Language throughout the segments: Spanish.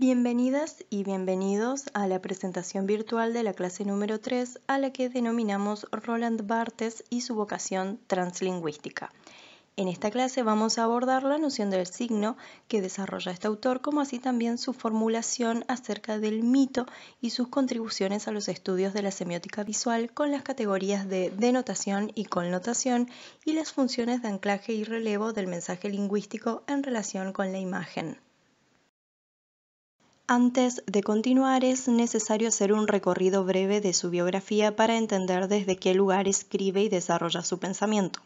Bienvenidas y bienvenidos a la presentación virtual de la clase número 3 a la que denominamos Roland Barthes y su vocación translingüística. En esta clase vamos a abordar la noción del signo que desarrolla este autor, como así también su formulación acerca del mito y sus contribuciones a los estudios de la semiótica visual con las categorías de denotación y connotación y las funciones de anclaje y relevo del mensaje lingüístico en relación con la imagen. Antes de continuar es necesario hacer un recorrido breve de su biografía para entender desde qué lugar escribe y desarrolla su pensamiento.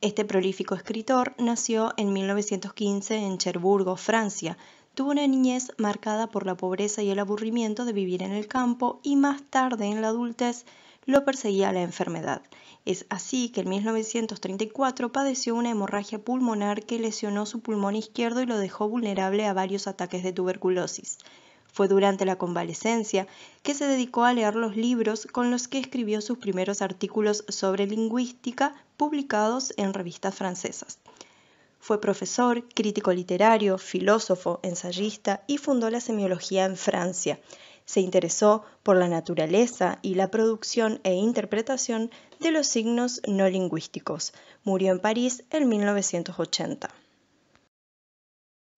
Este prolífico escritor nació en 1915 en Cherburgo, Francia. Tuvo una niñez marcada por la pobreza y el aburrimiento de vivir en el campo y más tarde en la adultez lo perseguía la enfermedad. Es así que en 1934 padeció una hemorragia pulmonar que lesionó su pulmón izquierdo y lo dejó vulnerable a varios ataques de tuberculosis. Fue durante la convalecencia que se dedicó a leer los libros con los que escribió sus primeros artículos sobre lingüística publicados en revistas francesas. Fue profesor, crítico literario, filósofo, ensayista y fundó la semiología en Francia. Se interesó por la naturaleza y la producción e interpretación de los signos no lingüísticos. Murió en París en 1980.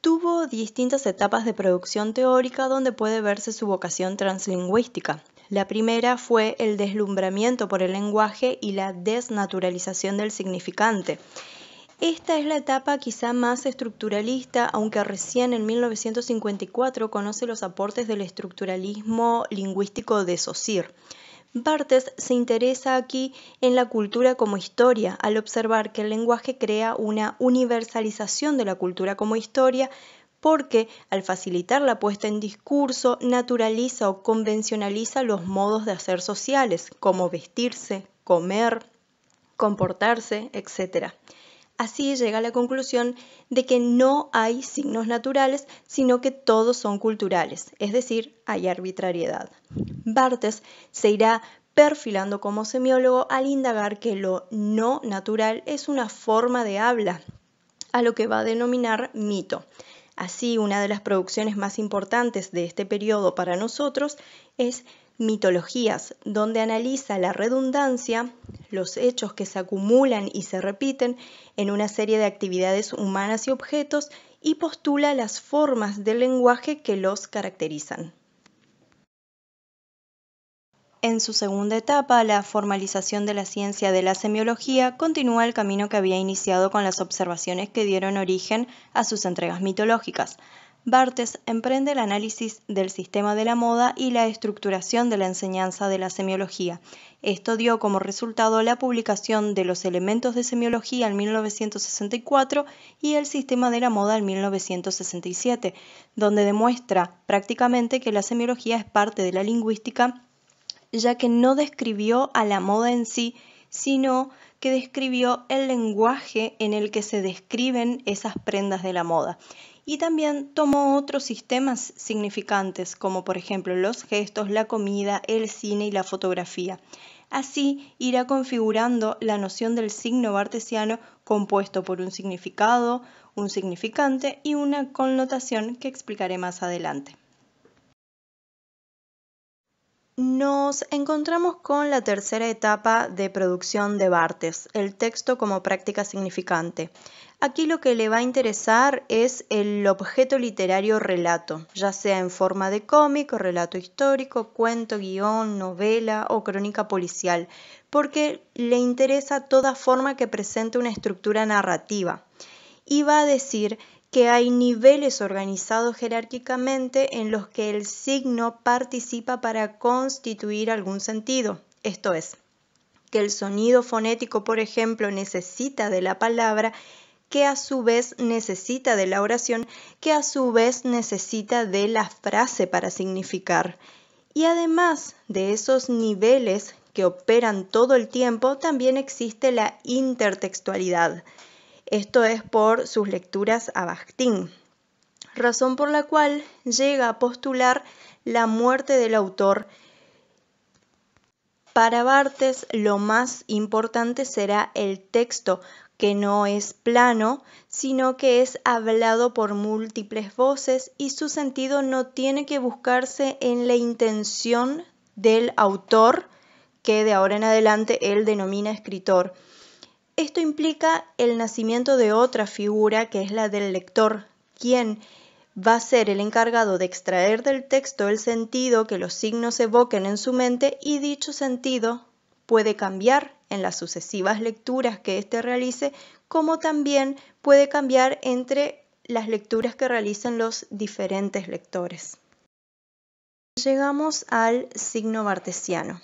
Tuvo distintas etapas de producción teórica donde puede verse su vocación translingüística. La primera fue el deslumbramiento por el lenguaje y la desnaturalización del significante. Esta es la etapa quizá más estructuralista, aunque recién en 1954 conoce los aportes del estructuralismo lingüístico de Saussure. Barthes se interesa aquí en la cultura como historia, al observar que el lenguaje crea una universalización de la cultura como historia, porque al facilitar la puesta en discurso naturaliza o convencionaliza los modos de hacer sociales, como vestirse, comer, comportarse, etc. Así llega a la conclusión de que no hay signos naturales, sino que todos son culturales, es decir, hay arbitrariedad. Bartes se irá perfilando como semiólogo al indagar que lo no natural es una forma de habla, a lo que va a denominar mito. Así, una de las producciones más importantes de este periodo para nosotros es Mitologías, donde analiza la redundancia, los hechos que se acumulan y se repiten en una serie de actividades humanas y objetos y postula las formas del lenguaje que los caracterizan. En su segunda etapa, la formalización de la ciencia de la semiología continúa el camino que había iniciado con las observaciones que dieron origen a sus entregas mitológicas. Bartes emprende el análisis del sistema de la moda y la estructuración de la enseñanza de la semiología. Esto dio como resultado la publicación de los elementos de semiología en 1964 y el sistema de la moda en 1967, donde demuestra prácticamente que la semiología es parte de la lingüística, ya que no describió a la moda en sí, sino que describió el lenguaje en el que se describen esas prendas de la moda y también tomó otros sistemas significantes, como por ejemplo los gestos, la comida, el cine y la fotografía. Así irá configurando la noción del signo bartesiano compuesto por un significado, un significante y una connotación que explicaré más adelante. Nos encontramos con la tercera etapa de producción de Bartes, el texto como práctica significante. Aquí lo que le va a interesar es el objeto literario relato, ya sea en forma de cómic, relato histórico, cuento, guión, novela o crónica policial, porque le interesa toda forma que presente una estructura narrativa. Y va a decir que hay niveles organizados jerárquicamente en los que el signo participa para constituir algún sentido. Esto es, que el sonido fonético, por ejemplo, necesita de la palabra que a su vez necesita de la oración, que a su vez necesita de la frase para significar. Y además de esos niveles que operan todo el tiempo, también existe la intertextualidad. Esto es por sus lecturas a Bakhtin, razón por la cual llega a postular la muerte del autor. Para Bartes lo más importante será el texto, que no es plano, sino que es hablado por múltiples voces y su sentido no tiene que buscarse en la intención del autor, que de ahora en adelante él denomina escritor. Esto implica el nacimiento de otra figura, que es la del lector, quien va a ser el encargado de extraer del texto el sentido que los signos evoquen en su mente y dicho sentido puede cambiar en las sucesivas lecturas que éste realice, como también puede cambiar entre las lecturas que realicen los diferentes lectores. Llegamos al signo bartesiano.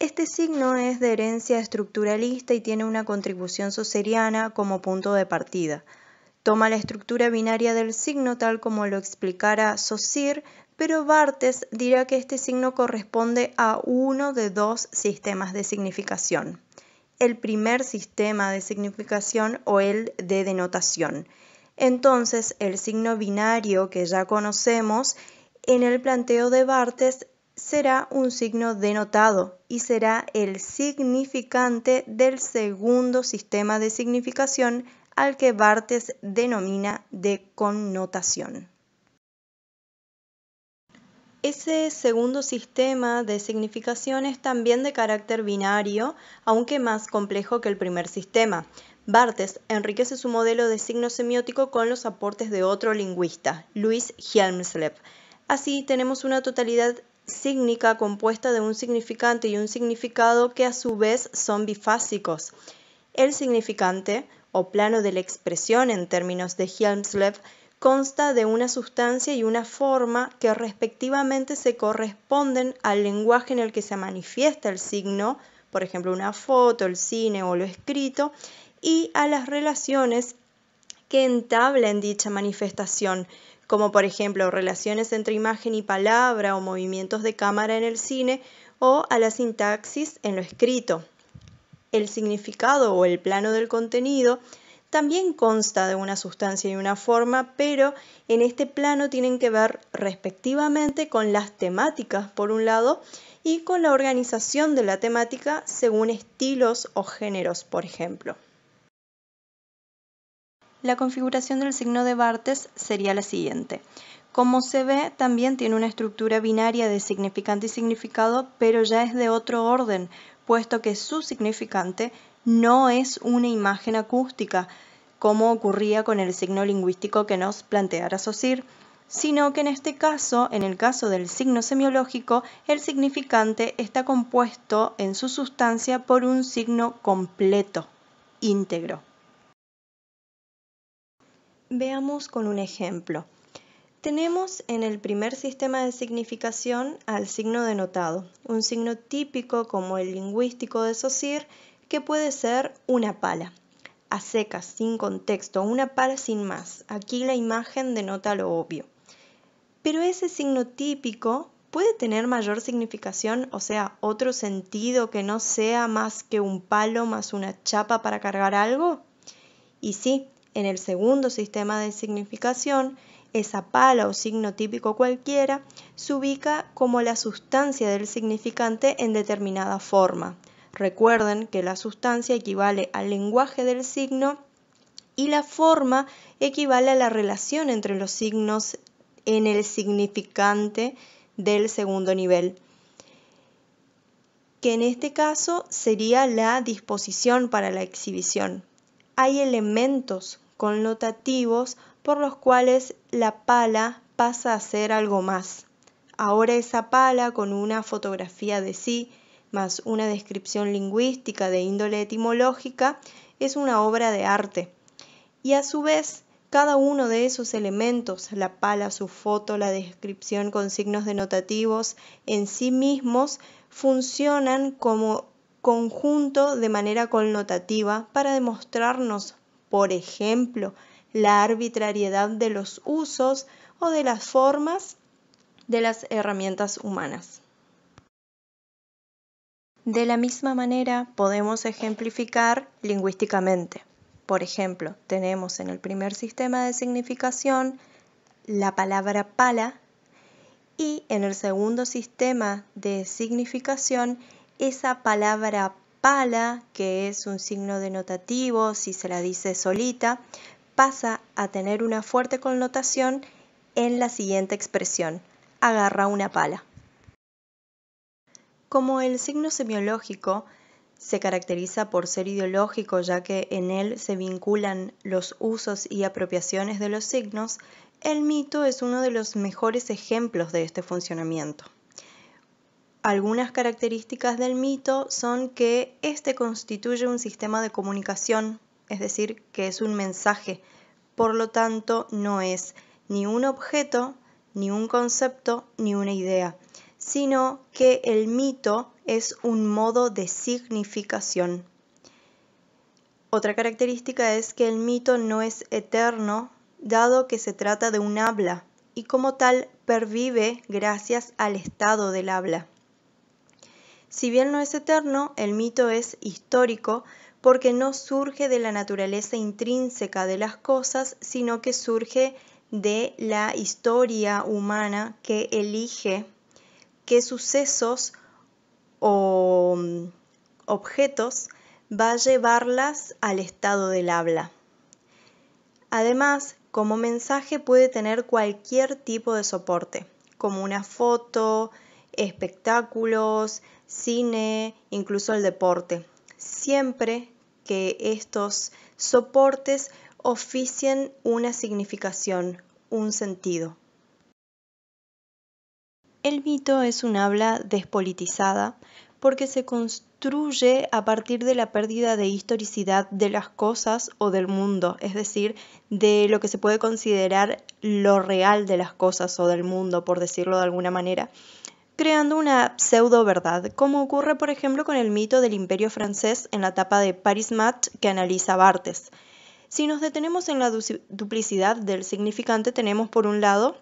Este signo es de herencia estructuralista y tiene una contribución soseriana como punto de partida. Toma la estructura binaria del signo tal como lo explicara Saussure pero Bartes dirá que este signo corresponde a uno de dos sistemas de significación. El primer sistema de significación o el de denotación. Entonces, el signo binario que ya conocemos en el planteo de Bartes será un signo denotado y será el significante del segundo sistema de significación al que Bartes denomina de connotación. Ese segundo sistema de significación es también de carácter binario, aunque más complejo que el primer sistema. Bartes enriquece su modelo de signo semiótico con los aportes de otro lingüista, Luis Hjelmslev. Así tenemos una totalidad sígnica compuesta de un significante y un significado que a su vez son bifásicos. El significante, o plano de la expresión en términos de Hjelmslev, consta de una sustancia y una forma que respectivamente se corresponden al lenguaje en el que se manifiesta el signo, por ejemplo una foto, el cine o lo escrito, y a las relaciones que entablan dicha manifestación, como por ejemplo relaciones entre imagen y palabra o movimientos de cámara en el cine o a la sintaxis en lo escrito. El significado o el plano del contenido también consta de una sustancia y una forma, pero en este plano tienen que ver respectivamente con las temáticas por un lado y con la organización de la temática según estilos o géneros, por ejemplo. La configuración del signo de Bartes sería la siguiente. Como se ve, también tiene una estructura binaria de significante y significado, pero ya es de otro orden, puesto que su significante no es una imagen acústica, como ocurría con el signo lingüístico que nos planteara Sosir, sino que en este caso, en el caso del signo semiológico, el significante está compuesto en su sustancia por un signo completo, íntegro. Veamos con un ejemplo. Tenemos en el primer sistema de significación al signo denotado, un signo típico como el lingüístico de Saussure que puede ser una pala, a secas, sin contexto, una pala sin más. Aquí la imagen denota lo obvio. Pero ese signo típico puede tener mayor significación, o sea, otro sentido que no sea más que un palo más una chapa para cargar algo? Y sí, en el segundo sistema de significación, esa pala o signo típico cualquiera se ubica como la sustancia del significante en determinada forma, Recuerden que la sustancia equivale al lenguaje del signo y la forma equivale a la relación entre los signos en el significante del segundo nivel, que en este caso sería la disposición para la exhibición. Hay elementos connotativos por los cuales la pala pasa a ser algo más. Ahora esa pala con una fotografía de sí más una descripción lingüística de índole etimológica es una obra de arte. Y a su vez, cada uno de esos elementos, la pala, su foto, la descripción con signos denotativos, en sí mismos funcionan como conjunto de manera connotativa para demostrarnos, por ejemplo, la arbitrariedad de los usos o de las formas de las herramientas humanas. De la misma manera podemos ejemplificar lingüísticamente. Por ejemplo, tenemos en el primer sistema de significación la palabra pala y en el segundo sistema de significación esa palabra pala, que es un signo denotativo si se la dice solita, pasa a tener una fuerte connotación en la siguiente expresión, agarra una pala. Como el signo semiológico se caracteriza por ser ideológico ya que en él se vinculan los usos y apropiaciones de los signos, el mito es uno de los mejores ejemplos de este funcionamiento. Algunas características del mito son que éste constituye un sistema de comunicación, es decir, que es un mensaje, por lo tanto no es ni un objeto, ni un concepto, ni una idea, sino que el mito es un modo de significación. Otra característica es que el mito no es eterno, dado que se trata de un habla, y como tal pervive gracias al estado del habla. Si bien no es eterno, el mito es histórico porque no surge de la naturaleza intrínseca de las cosas, sino que surge de la historia humana que elige qué sucesos o mm, objetos va a llevarlas al estado del habla. Además, como mensaje puede tener cualquier tipo de soporte, como una foto, espectáculos, cine, incluso el deporte, siempre que estos soportes oficien una significación, un sentido. El mito es un habla despolitizada porque se construye a partir de la pérdida de historicidad de las cosas o del mundo, es decir, de lo que se puede considerar lo real de las cosas o del mundo, por decirlo de alguna manera, creando una pseudo verdad, como ocurre por ejemplo con el mito del imperio francés en la etapa de Paris Mat que analiza Barthes. Si nos detenemos en la duplicidad del significante, tenemos por un lado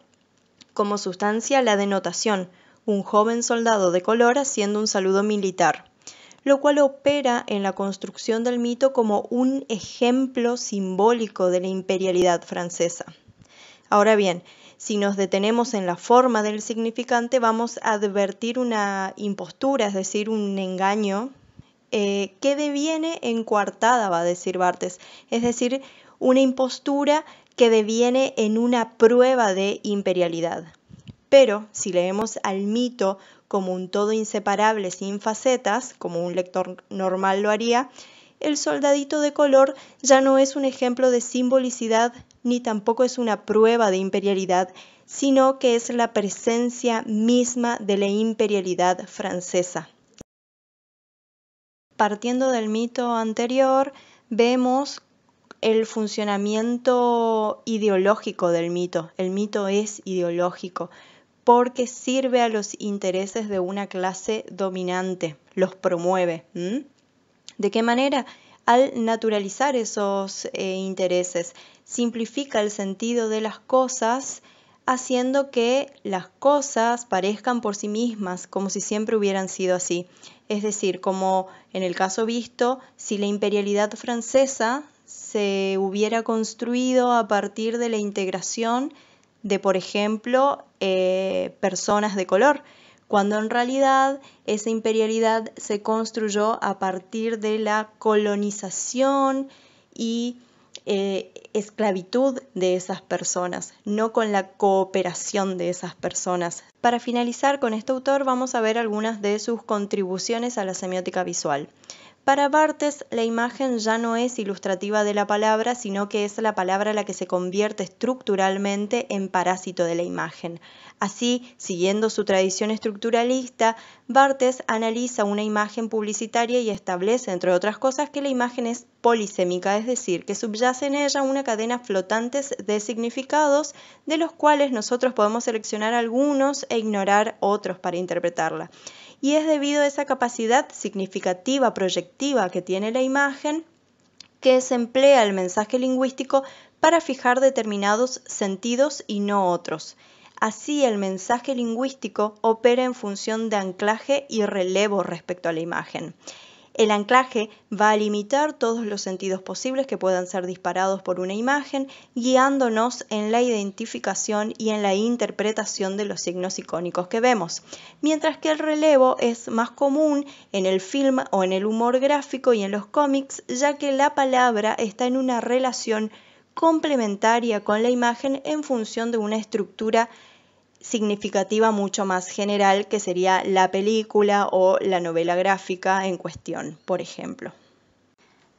como sustancia la denotación, un joven soldado de color haciendo un saludo militar, lo cual opera en la construcción del mito como un ejemplo simbólico de la imperialidad francesa. Ahora bien, si nos detenemos en la forma del significante, vamos a advertir una impostura, es decir, un engaño, eh, que deviene en va a decir Bartes, es decir, una impostura que deviene en una prueba de imperialidad. Pero si leemos al mito como un todo inseparable sin facetas, como un lector normal lo haría, el soldadito de color ya no es un ejemplo de simbolicidad ni tampoco es una prueba de imperialidad, sino que es la presencia misma de la imperialidad francesa. Partiendo del mito anterior, vemos el funcionamiento ideológico del mito. El mito es ideológico porque sirve a los intereses de una clase dominante, los promueve. ¿De qué manera? Al naturalizar esos eh, intereses, simplifica el sentido de las cosas, haciendo que las cosas parezcan por sí mismas, como si siempre hubieran sido así. Es decir, como en el caso visto, si la imperialidad francesa se hubiera construido a partir de la integración de, por ejemplo, eh, personas de color, cuando en realidad esa imperialidad se construyó a partir de la colonización y eh, esclavitud de esas personas, no con la cooperación de esas personas. Para finalizar con este autor vamos a ver algunas de sus contribuciones a la semiótica visual. Para Bartes, la imagen ya no es ilustrativa de la palabra, sino que es la palabra la que se convierte estructuralmente en parásito de la imagen. Así, siguiendo su tradición estructuralista, Bartes analiza una imagen publicitaria y establece, entre otras cosas, que la imagen es polisémica, es decir, que subyace en ella una cadena flotantes de significados, de los cuales nosotros podemos seleccionar algunos e ignorar otros para interpretarla y es debido a esa capacidad significativa proyectiva que tiene la imagen que se emplea el mensaje lingüístico para fijar determinados sentidos y no otros. Así el mensaje lingüístico opera en función de anclaje y relevo respecto a la imagen. El anclaje va a limitar todos los sentidos posibles que puedan ser disparados por una imagen, guiándonos en la identificación y en la interpretación de los signos icónicos que vemos, mientras que el relevo es más común en el film o en el humor gráfico y en los cómics, ya que la palabra está en una relación complementaria con la imagen en función de una estructura significativa mucho más general que sería la película o la novela gráfica en cuestión, por ejemplo.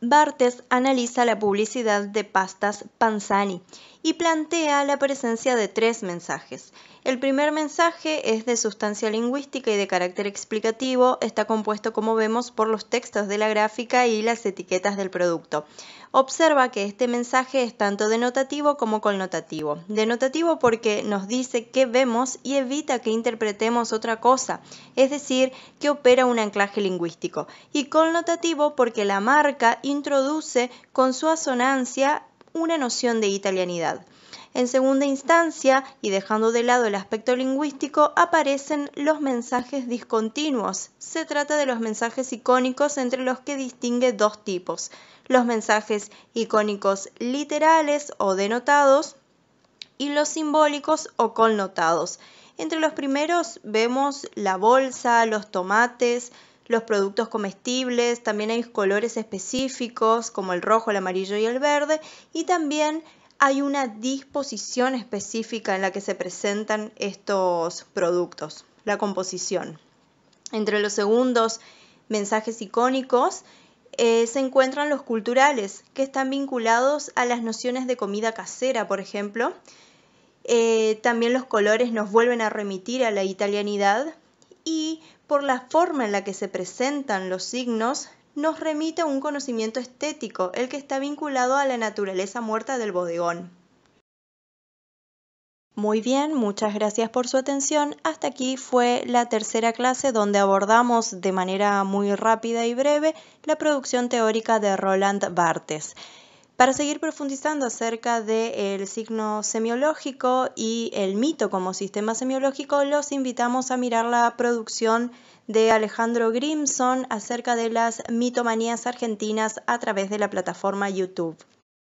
Bartes analiza la publicidad de pastas Panzani y plantea la presencia de tres mensajes. El primer mensaje es de sustancia lingüística y de carácter explicativo, está compuesto como vemos por los textos de la gráfica y las etiquetas del producto. Observa que este mensaje es tanto denotativo como connotativo. Denotativo porque nos dice qué vemos y evita que interpretemos otra cosa, es decir, que opera un anclaje lingüístico. Y connotativo porque la marca introduce con su asonancia una noción de italianidad. En segunda instancia, y dejando de lado el aspecto lingüístico, aparecen los mensajes discontinuos. Se trata de los mensajes icónicos entre los que distingue dos tipos, los mensajes icónicos literales o denotados y los simbólicos o connotados. Entre los primeros vemos la bolsa, los tomates, los productos comestibles, también hay colores específicos como el rojo, el amarillo y el verde y también hay una disposición específica en la que se presentan estos productos, la composición. Entre los segundos mensajes icónicos eh, se encuentran los culturales, que están vinculados a las nociones de comida casera, por ejemplo. Eh, también los colores nos vuelven a remitir a la italianidad y por la forma en la que se presentan los signos nos remite a un conocimiento estético, el que está vinculado a la naturaleza muerta del bodegón. Muy bien, muchas gracias por su atención. Hasta aquí fue la tercera clase donde abordamos de manera muy rápida y breve la producción teórica de Roland Barthes para seguir profundizando acerca del signo semiológico y el mito como sistema semiológico, los invitamos a mirar la producción de Alejandro Grimson acerca de las mitomanías argentinas a través de la plataforma YouTube.